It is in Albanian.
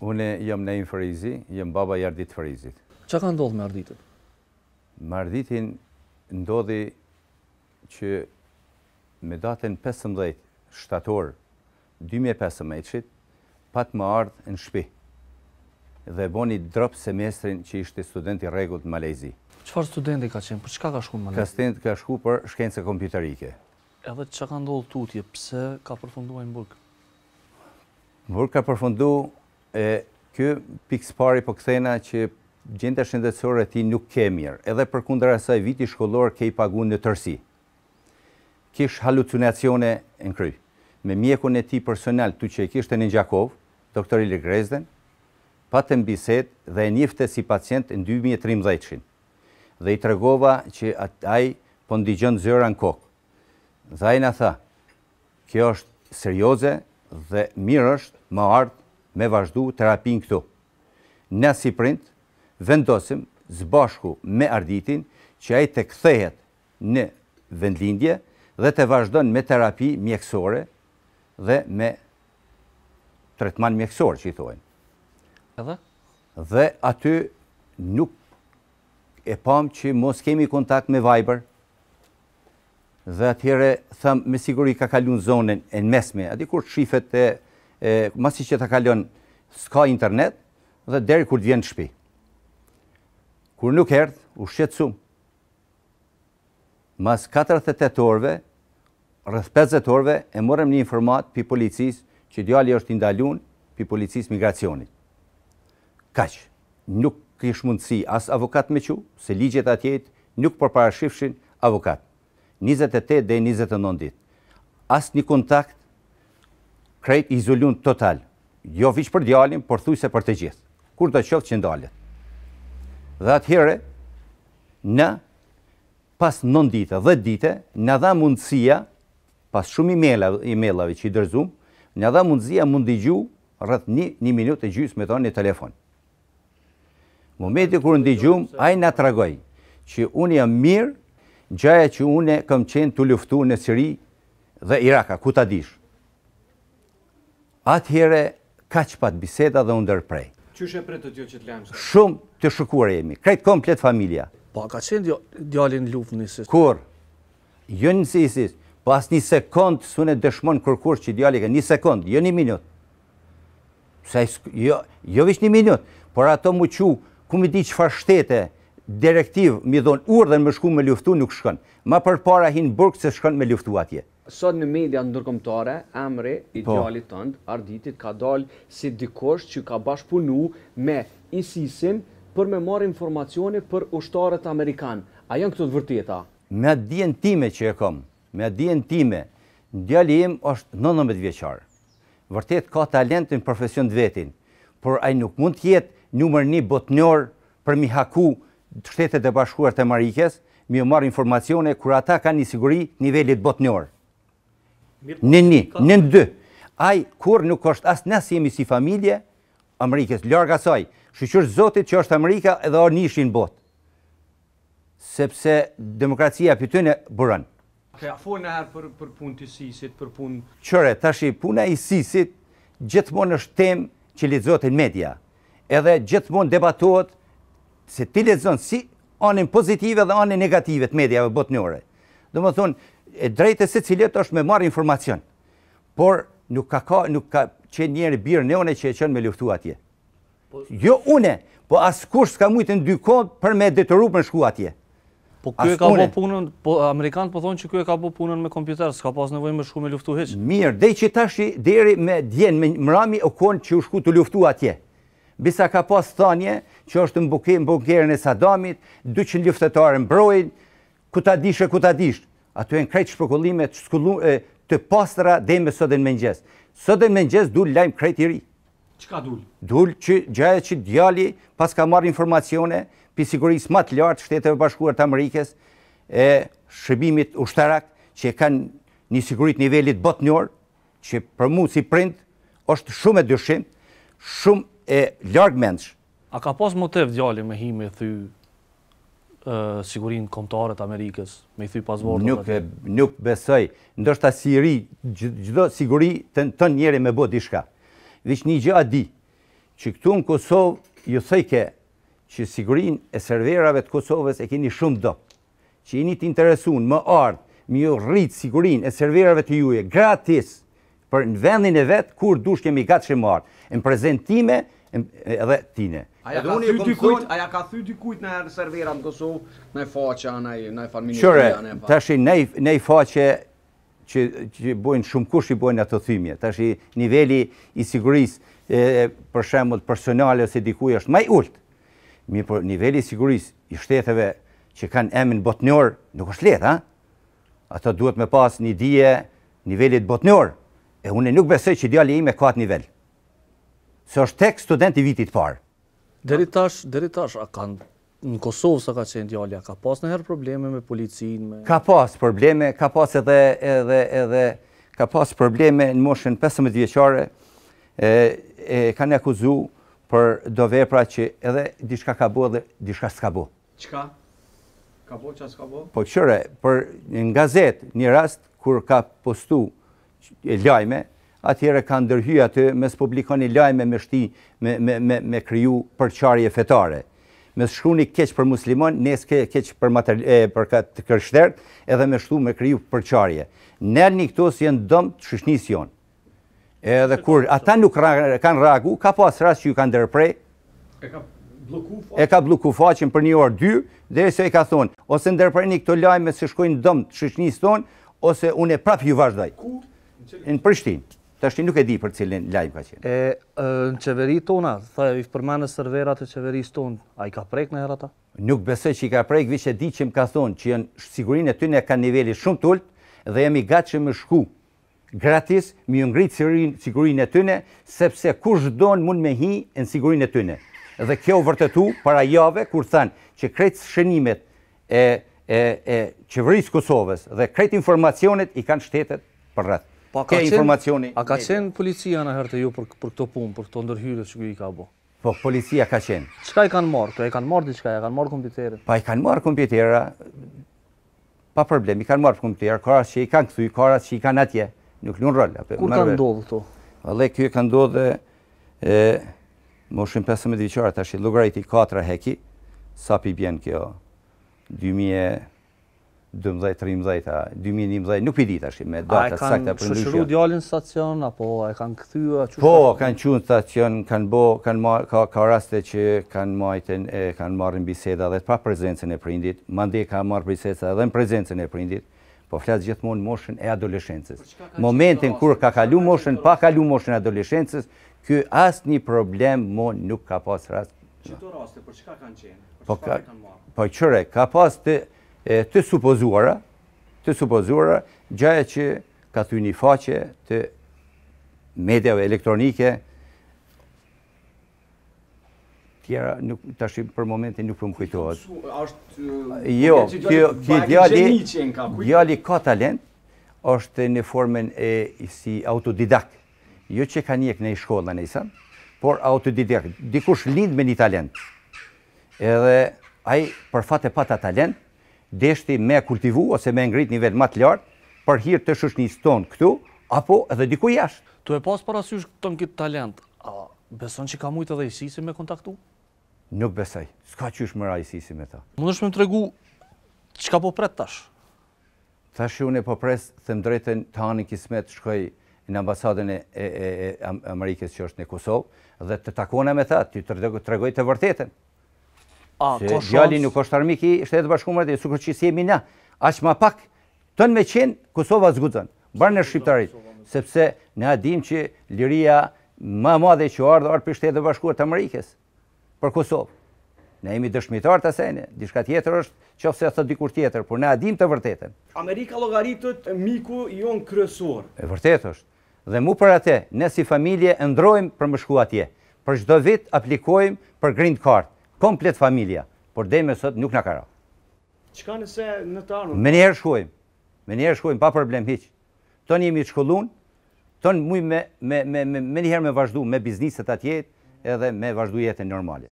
Une jëmë nejmë Farizi, jëmë baba i Ardit Frizit. Qa ka ndodhë me Arditin? Me Arditin ndodhi që me datën 15 shtator 2015-it, pat më ardhë në shpi dhe boni drop semestrin që ishte studenti regullt në Malezi. Qëfar studenti ka qenë? Për qëka ka shku në Malezi? Ka student ka shku për shkencë kompjuterike. Edhe që ka ndodhë tutje, pse ka përfundua i Mburg? Mburg ka përfundua e ky pikë pari po kthena që gjendja shëndetësore e ti nuk ke mirë, edhe për kundra saj viti shkollor ke i pagun në tërsi. Kish halucinacione në kry, me mjekun e ti personal tu që i kishtë në Gjakov, doktori Ligrezden, patën biset dhe e njifte si pacient në 2013 dhe i tregova që ai po ndigjon zëra në kokë. Dhe ai na tha, kjo është serioze dhe mirë është më ardë, me vazhdu terapin këtu. Në si print vendosim zbashku me arditin që ai të kthehet në vendlindje dhe të vazhdon me terapi mjekësore dhe me tretman mjekësor që i thojnë. Edhe? Dhe aty nuk e pam që mos kemi kontakt me Viber dhe atyre thëmë me siguri ka kalun zonën e në mesme, ati kur shifet e e, masi që ta kalon s'ka internet dhe deri kur të vjen në shtëpi. Kur nuk erdh, u shqetësu. Mas 48 orve rreth 50 orve e morëm një informat pi policisë që djali është i për pi policisë migracionit. Kaq, nuk kish mundësi as avokat me qu, se ligjet atje nuk përparashifshin avokat. 28 dhe 29 ditë. As një kontakt krejt izolun total. Jo viç për djalin, por thuj se për të gjithë. Kur të qoftë që ndalët. Dhe atëhere, në pas 9 dite, 10 dite, në dha mundësia, pas shumë i imelave që i dërzum, në dha mundësia mund i gju rrëth një, minut e gjysë me tonë një telefon. Momenti kur në digjum, aj në tragoj që unë jam mirë, gjaja që unë e këm qenë të luftu në Siri dhe Iraka, ku ta dishë. Atëhere ka që patë biseda dhe ndërprej. Që shë e pretë të tjo që të lejmë? Shumë të shukur e jemi, krejtë komplet familia. Pa, po, ka qenë djallin luft njësit? Kur? Jo njësit, pas po, një sekundë, së në dëshmonë kërkur që djallin ka një sekundë, jo një minutë. Jo, jo vishë një minutë, por ato mu që, ku mi di që fa shtete, direktiv, mi dhonë, urë dhe në më shku me luftu, nuk shkonë. Ma për para hinë burkë se shkon me luftu atje sot në media ndërkomtare, emre i po. djallit tëndë, arditit, ka dalë si dikosh që ka bashkëpunu me ISIS-in për me marë informacione për ushtarët Amerikan. A janë këtët vërteta? Me djenë time që e kom, me djenë time, në im është 19 vjeqarë. Vërtet ka talentin profesion të vetin, por ai nuk mund të jetë numër një botënor për mi haku shtetet e bashkuar të Amerikës, mi marë informacione kur ata ka një siguri nivellit botënorë. Po, në një, në në dë. Aj, kur nuk është asë nësë jemi si familje, Amerikës, ljarë asaj. Shqyqër zotit që është Amerika edhe orë një ishin botë. Sepse demokracia për të në bërën. a fo në herë për punë të sisit, për punë... Qëre, tashi, puna i sisit gjithmonë është temë që li zotin media. Edhe gjithmonë debatuot se ti li zonë si anën pozitive dhe anën negative të media vë botë njore. Dhe më thonë, e drejtë se cilet është me marrë informacion. Por nuk ka ka, nuk ka që njerë birë në që e qenë me luftu atje. Po- jo une, po as kush s'ka mujtë në dy kodë për me detëru për në shku atje. Po kjo e ka bo punën, po Amerikanët po thonë që kjo e ka bo punën me kompjuter, s'ka pas nevoj me shku me luftu heqë. Mirë, dhe që tashi deri me djenë, me mrami o konë që u shku të luftu atje. Bisa ka pas thanje që është në bukerën e Sadamit, 200 luftetarë mbrojnë, ku ta dishe, ku ta dishe aty në krejt shpërkullime të pastra dhe me sotën me njës. Sotën me njës dul lajmë krejt i ri. ka dul? Dul që gjaj që djali pas ka marrë informacione për sigurisë matë lartë shtetëve bashkuar të Amerikës e shëbimit ushtarak që e kanë një sigurit nivellit bot njërë që për mu si print është shumë e dyshim, shumë e largë mendsh. A ka pas motiv djali me hi me thyë sigurinë kontoret të Amerikës, me i thuj pas vërdo. Nuk, nuk besoj, ndoshta si ri, gjdo siguri të të njeri me bo dishka. Dhe që një gjë a di, që këtu në Kosovë, ju thëjke, që sigurinë e serverave të Kosovës e keni shumë do, që jeni të interesun, më ardhë, më ju rritë sigurinë e serverave të juje, gratis, për në vendin e vetë, kur dush kemi gatë marr. marë, në prezentime edhe tine. Aja ka thy dikujt, aja ka thy dikujt në servera në Kosovë, në faqe, në në familje. Qëre, të shi në faqe që, që bojnë shumë kush i bojnë ato thymje. Të niveli i sigurisë, për shembull personale ose dikujt është më i ulët. Mirë, por niveli i sigurisë i shteteve që kanë emin botënor nuk është lehtë, ha? Ata duhet me pas një dije nivelit botënor. E unë nuk besoj që djali im e ka atë nivel. Se është tek student i vitit parë. Deri tash, deri tash a kanë në Kosovë sa ka qenë djali, ka pas ndonjëherë probleme me policinë? Me... Ka pas probleme, ka pas edhe edhe edhe ka pas probleme në moshën 15 vjeçare. ë e, e kanë akuzuar për do vepra që edhe diçka ka bëu dhe diçka s'ka bëu. Çka? Ka bëu çka s'ka bëu? Po çore, për një gazet, një rast kur ka postu e lajme, atyre kanë dërhy aty mes publikoni lajme me shti me, me, me, kryu përqarje fetare me shkru një keqë për muslimon, njës keqë për, për këtë kërshtert, edhe me shtu me kryu përqarje. Nërë një këtos jenë dëmë të shëshnis jonë. Edhe kur ata nuk kanë ragu, ka pas ras që ju kanë dërprej, e ka bluku faqin për një orë dy, dhe e se e ka thonë, ose ndërprej një këto lajme se shkojnë dëmë të shëshnis tonë, ose unë e prap ju vazhdoj. Ku? në Prishtinë. Të është nuk e di për cilin lajmë ka qenë. Në qeveri tona, thaj, i përmanë e serverat e qeveris tonë, a i ka prejkë në herata? Nuk besoj që i ka prejkë, vishë e di që më ka thonë që jenë sigurin e ty në ka nivelli shumë të ullët dhe jemi gatë që më shku gratis, më ju ngritë sigurin e ty në, sepse kur shdojnë mund me hi në sigurin e ty në. Dhe kjo vërtetu para jave, kur thanë që krejtë shënimet e qeveris Kosovës dhe krejtë informacionet i kanë shtetet për rratë. Po, ka informacioni. A ka qenë policia në herë të ju për, për këto punë, për këto ndërhyrës që i ka bo? Po, policia ka qenë. Qëka i kanë marë? Këto e kanë marë diçka, e kanë marë kompjitere? Pa, i kanë marë kompjitere, pa problem, i kanë marë kompjitere, karas që i kanë këthuj, karas që i kanë atje, nuk një rol. rolle. Kur kanë ndodhë këto? Vale, kjo e kanë ndodhë e moshën 15 vjeqarë, të ashtë i 4 heki, sa pi bjen kjo, 2013 13, 2011 nuk pidi të ashtë me data sakta për ndryshion. A e kanë shëshëru djallin stacion, apo e kanë këthyë? Po, kanë qunë stacion, kanë bo, kanë marë, ka, ka raste që kanë majten, e, kanë marë në biseda dhe pa prezencën e prindit, mande ka marë biseda dhe në prezencën e prindit, po flasë gjithmonë moshën e adoleshencës. Momentin kur ka kalu moshën, pa kalu moshën e adoleshencës, kjo asë një problem mo nuk ka pas rast. Qëto raste, për qëka kanë qenë? Për po, ka, kanë marë? po qëre, ka pas të, të supozuara, të supozuara gjaja që ka thyrë një faqe të medjave elektronike tjera nuk tash për momentin nuk po më Është jo, kjo kjo djali djali ka talent është në formën e si autodidakt. Jo që ka njek në shkollën e isan, por autodidakt. Dikush lind me një talent. Edhe ai për fat e pa talent, deshti me kultivu ose me ngrit një më të lartë për hirë të shushni stonë këtu, apo edhe diku jashtë. Tu e pas për asysh të kitë talent, a beson që ka mujtë edhe isisi me kontaktu? Nuk besaj, s'ka që më mëra isisi me ta. Më më të regu, që ka po pret tash? Tash unë une po pres them më drejten të anë në kismet të shkoj në ambasadën e Amerikës që është në Kosovë, dhe të takona me ta, të të regoj të vërtetën se koshos... gjalli nuk është armik i shtetë bashkumërët e sukërqisë jemi na. Aqë ma pak, tënë me qenë, Kosova zgudën, barë në shqiptarit, sepse ne adim që liria ma madhe që ardhë arë për shtetë bashkuar të Amerikës, për Kosovë. Ne jemi dëshmitar të asajnë, dishka tjetër është që ofse e thë dikur tjetër, por ne adim të vërtetën. Amerika logaritët miku jon kryesor. E vërtetë është. Dhe mu për atë, ne si familje ndrojmë për mëshku atje. Për gjdo vit aplikojmë për green card komplet familja, por dhe me sot nuk në kara. Qka nëse në të arru? Me njerë shkojmë, me njerë shkojmë, pa problem hiq. Tonë jemi të shkollun, tonë më me njerë me vazhdu me bizniset atjet, edhe me vazhdu jetën normalit.